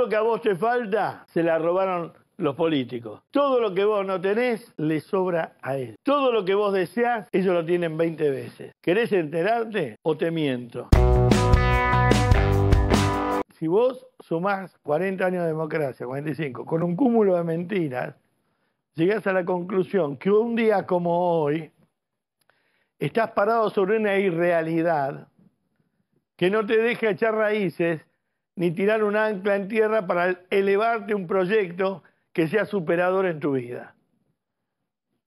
lo que a vos te falta, se la robaron los políticos. Todo lo que vos no tenés, le sobra a él. Todo lo que vos deseás, ellos lo tienen 20 veces. ¿Querés enterarte o te miento? Si vos sumás 40 años de democracia, 45, con un cúmulo de mentiras, llegás a la conclusión que un día como hoy, estás parado sobre una irrealidad que no te deja echar raíces ni tirar un ancla en tierra para elevarte un proyecto que sea superador en tu vida.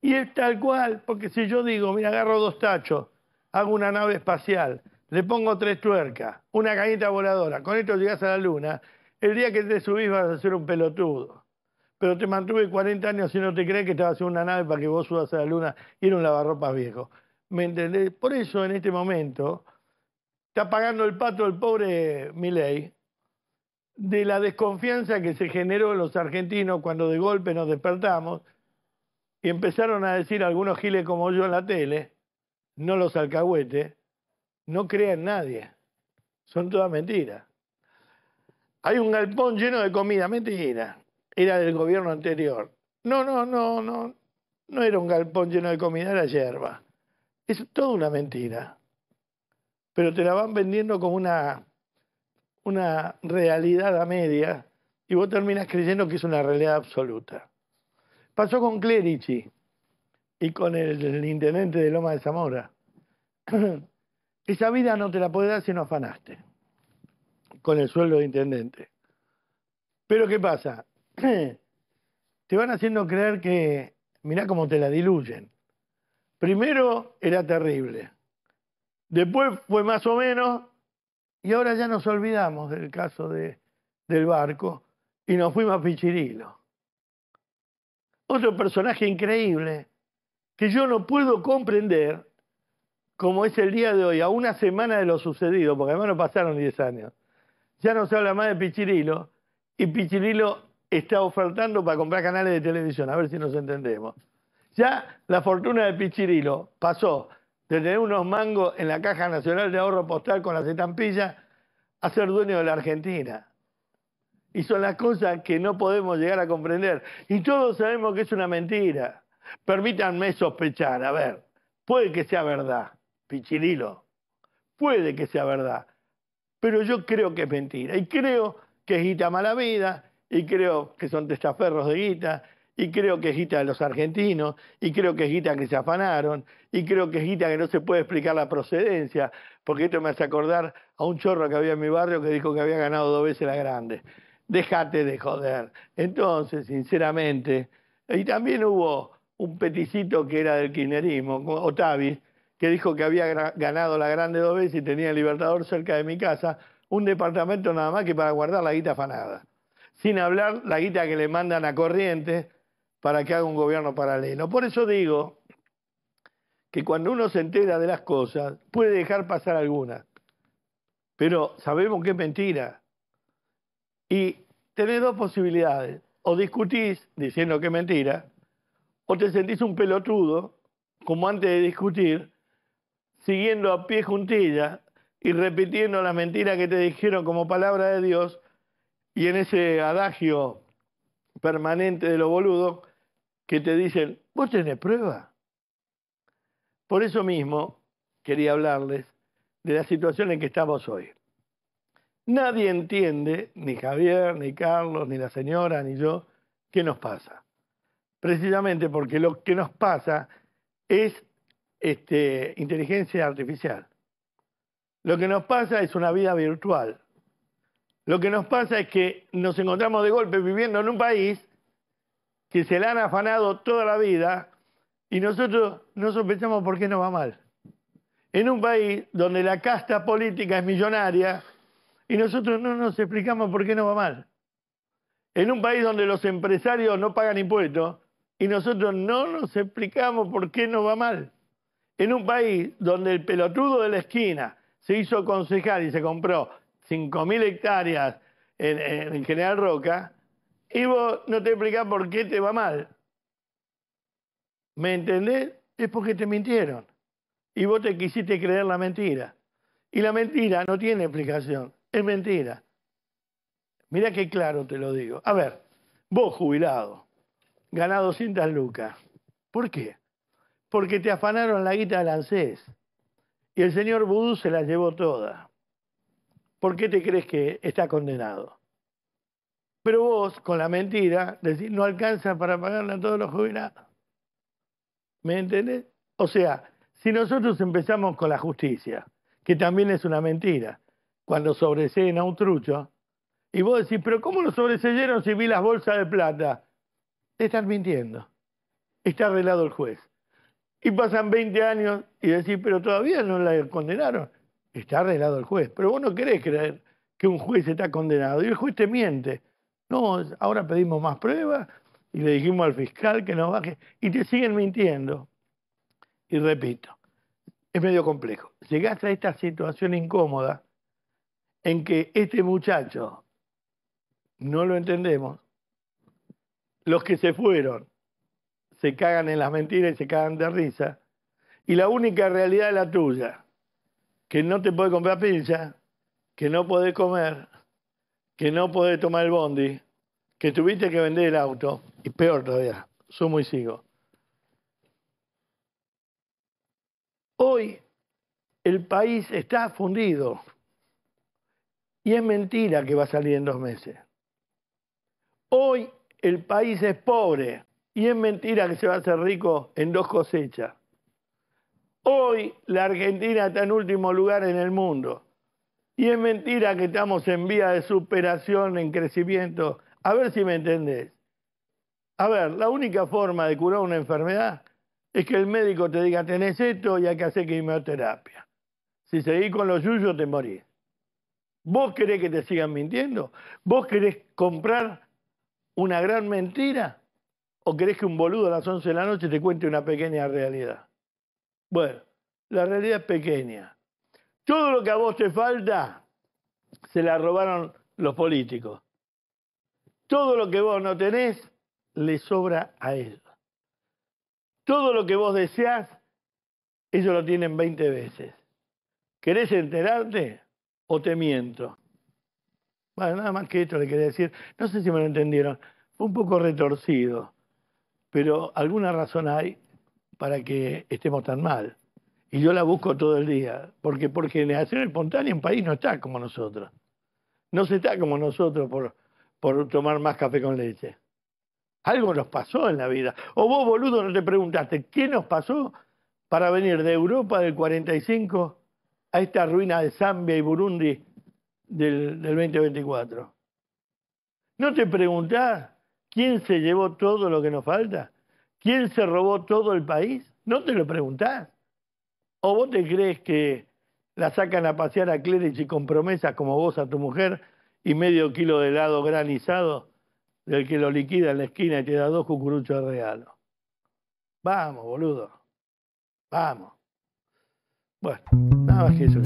Y es tal cual, porque si yo digo, mira, agarro dos tachos, hago una nave espacial, le pongo tres tuercas, una cañita voladora, con esto llegas a la luna, el día que te subís vas a ser un pelotudo. Pero te mantuve 40 años si no te crees que estaba haciendo una nave para que vos subas a la luna y era un lavarropas viejo. ¿Me entendés? Por eso en este momento está pagando el pato el pobre Milei de la desconfianza que se generó en los argentinos cuando de golpe nos despertamos y empezaron a decir algunos giles como yo en la tele, no los alcahuetes, no crean nadie, son todas mentiras. Hay un galpón lleno de comida, mentira, era del gobierno anterior. No, no, no, no, no era un galpón lleno de comida, era yerba. Es toda una mentira. Pero te la van vendiendo como una una realidad a media y vos terminas creyendo que es una realidad absoluta. Pasó con Clerici y con el, intendente de Loma de Zamora. Esa vida no te la podés dar si no afanaste con el sueldo de intendente. Pero ¿qué pasa? te van haciendo creer que, mirá cómo te la diluyen. Primero era terrible, después fue más o menos y ahora ya nos olvidamos del caso del barco y nos fuimos a Pichirilo. Otro personaje increíble que yo no puedo comprender como es el día de hoy, a una semana de lo sucedido, porque además no pasaron 10 años. Ya no se habla más de Pichirilo y Pichirilo está ofertando para comprar canales de televisión, a ver si nos entendemos. Ya la fortuna de Pichirilo pasó de tener unos mangos en la Caja Nacional de Ahorro Postal con las estampillas a ser dueño de la Argentina. Y son las cosas que no podemos llegar a comprender. Y todos sabemos que es una mentira. Permítanme sospechar, a ver, puede que sea verdad, Pichirilo, puede que sea verdad, pero yo creo que es mentira. Y creo que es guita mala vida, y creo que son testaferros de guita, y creo que es guita de los argentinos, y creo que es guita que se afanaron, y creo que es guita que no se puede explicar la procedencia, porque esto me hace acordar a un chorro que había en mi barrio que dijo que había ganado dos veces la grande. Déjate de joder. Entonces, sinceramente, y también hubo un peticito que era del kirchnerismo, Otavi, que dijo que había ganado la grande dos veces y tenía el Libertador cerca de mi casa, un departamento nada más que para guardar la guita afanada. Sin hablar la guita que le mandan a Corrientes, para que haga un gobierno paralelo. Por eso digo que cuando uno se entera de las cosas, puede dejar pasar algunas, pero sabemos que es mentira. Y tenés dos posibilidades, o discutís diciendo que es mentira, o te sentís un pelotudo, como antes de discutir, siguiendo a pie juntilla y repitiendo las mentiras que te dijeron como palabra de Dios, y en ese adagio permanente de lo boludo, que te dicen, vos tenés prueba. Por eso mismo quería hablarles de la situación en que estamos hoy. Nadie entiende, ni Javier, ni Carlos, ni la señora, ni yo, qué nos pasa. Precisamente porque lo que nos pasa es este, inteligencia artificial. Lo que nos pasa es una vida virtual. Lo que nos pasa es que nos encontramos de golpe viviendo en un país que se la han afanado toda la vida y nosotros no sospechamos por qué no va mal. En un país donde la casta política es millonaria y nosotros no nos explicamos por qué no va mal. En un país donde los empresarios no pagan impuestos y nosotros no nos explicamos por qué no va mal. En un país donde el pelotudo de la esquina se hizo concejal y se compró 5.000 hectáreas en General Roca, y vos no te explicás por qué te va mal. ¿Me entendés? Es porque te mintieron. Y vos te quisiste creer la mentira. Y la mentira no tiene explicación. Es mentira. Mira qué claro te lo digo. A ver, vos jubilado, ganado cintas lucas. ¿Por qué? Porque te afanaron la guita del ANSES. Y el señor Vudú se la llevó toda. ¿Por qué te crees que está condenado? Pero vos, con la mentira, decís, no alcanza para pagarle a todos los jubilados. ¿Me entendés? O sea, si nosotros empezamos con la justicia, que también es una mentira, cuando sobreseen a un trucho, y vos decís, pero ¿cómo lo sobreseyeron si vi las bolsas de plata? Te están mintiendo. Está arreglado el juez. Y pasan 20 años y decís, pero todavía no la condenaron. Está arreglado el juez. Pero vos no querés creer que un juez está condenado. Y el juez te miente ahora pedimos más pruebas y le dijimos al fiscal que nos baje y te siguen mintiendo. Y repito, es medio complejo. llegaste a esta situación incómoda en que este muchacho, no lo entendemos, los que se fueron se cagan en las mentiras y se cagan de risa, y la única realidad es la tuya, que no te puede comprar pincha, que no podés comer, que no podés tomar el bondi, que tuviste que vender el auto, y peor todavía, sumo y sigo. Hoy el país está fundido y es mentira que va a salir en dos meses. Hoy el país es pobre y es mentira que se va a hacer rico en dos cosechas. Hoy la Argentina está en último lugar en el mundo y es mentira que estamos en vía de superación, en crecimiento. A ver si me entendés. A ver, la única forma de curar una enfermedad es que el médico te diga, tenés esto y hay que hacer quimioterapia. Si seguís con los yuyos, te morís. ¿Vos querés que te sigan mintiendo? ¿Vos querés comprar una gran mentira? ¿O querés que un boludo a las 11 de la noche te cuente una pequeña realidad? Bueno, la realidad es pequeña. Todo lo que a vos te falta, se la robaron los políticos. Todo lo que vos no tenés, le sobra a ellos. Todo lo que vos deseás, ellos lo tienen 20 veces. ¿Querés enterarte o te miento? Bueno, nada más que esto le quería decir. No sé si me lo entendieron. Fue un poco retorcido, pero alguna razón hay para que estemos tan mal. Y yo la busco todo el día, porque por generación espontánea un país no está como nosotros. No se está como nosotros por, por tomar más café con leche. Algo nos pasó en la vida. O vos, boludo, no te preguntaste, ¿qué nos pasó para venir de Europa del 45 a esta ruina de Zambia y Burundi del, del 2024? ¿No te preguntás quién se llevó todo lo que nos falta? ¿Quién se robó todo el país? ¿No te lo preguntás? ¿O vos te crees que la sacan a pasear a Clerici y con promesas como vos a tu mujer y medio kilo de helado granizado del que lo liquida en la esquina y te da dos cucuruchos de regalo? Vamos, boludo. Vamos. Bueno, nada más que eso.